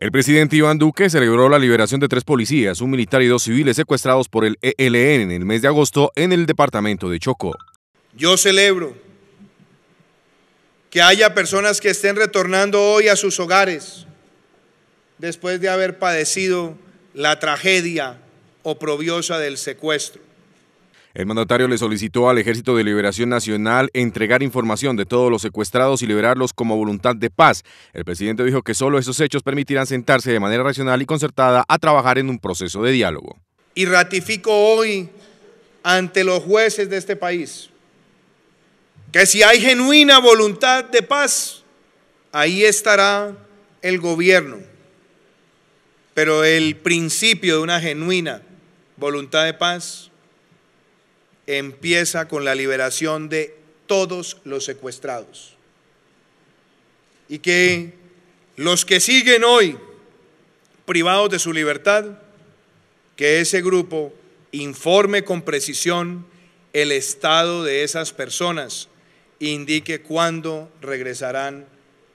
El presidente Iván Duque celebró la liberación de tres policías, un militar y dos civiles secuestrados por el ELN en el mes de agosto en el departamento de Chocó. Yo celebro que haya personas que estén retornando hoy a sus hogares después de haber padecido la tragedia oprobiosa del secuestro. El mandatario le solicitó al Ejército de Liberación Nacional entregar información de todos los secuestrados y liberarlos como voluntad de paz. El presidente dijo que solo esos hechos permitirán sentarse de manera racional y concertada a trabajar en un proceso de diálogo. Y ratifico hoy ante los jueces de este país que si hay genuina voluntad de paz, ahí estará el gobierno. Pero el principio de una genuina voluntad de paz empieza con la liberación de todos los secuestrados. Y que los que siguen hoy privados de su libertad, que ese grupo informe con precisión el estado de esas personas, indique cuándo regresarán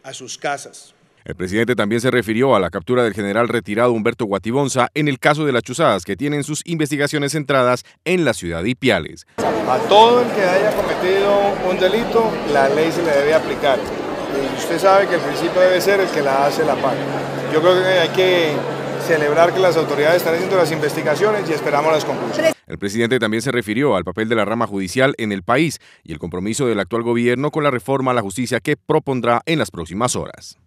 a sus casas. El presidente también se refirió a la captura del general retirado Humberto Guatibonza en el caso de las chuzadas que tienen sus investigaciones centradas en la ciudad de Ipiales. A todo el que haya cometido un delito, la ley se le debe aplicar. Y usted sabe que el principio debe ser el que la hace la paga. Yo creo que hay que celebrar que las autoridades están haciendo las investigaciones y esperamos las conclusiones. El presidente también se refirió al papel de la rama judicial en el país y el compromiso del actual gobierno con la reforma a la justicia que propondrá en las próximas horas.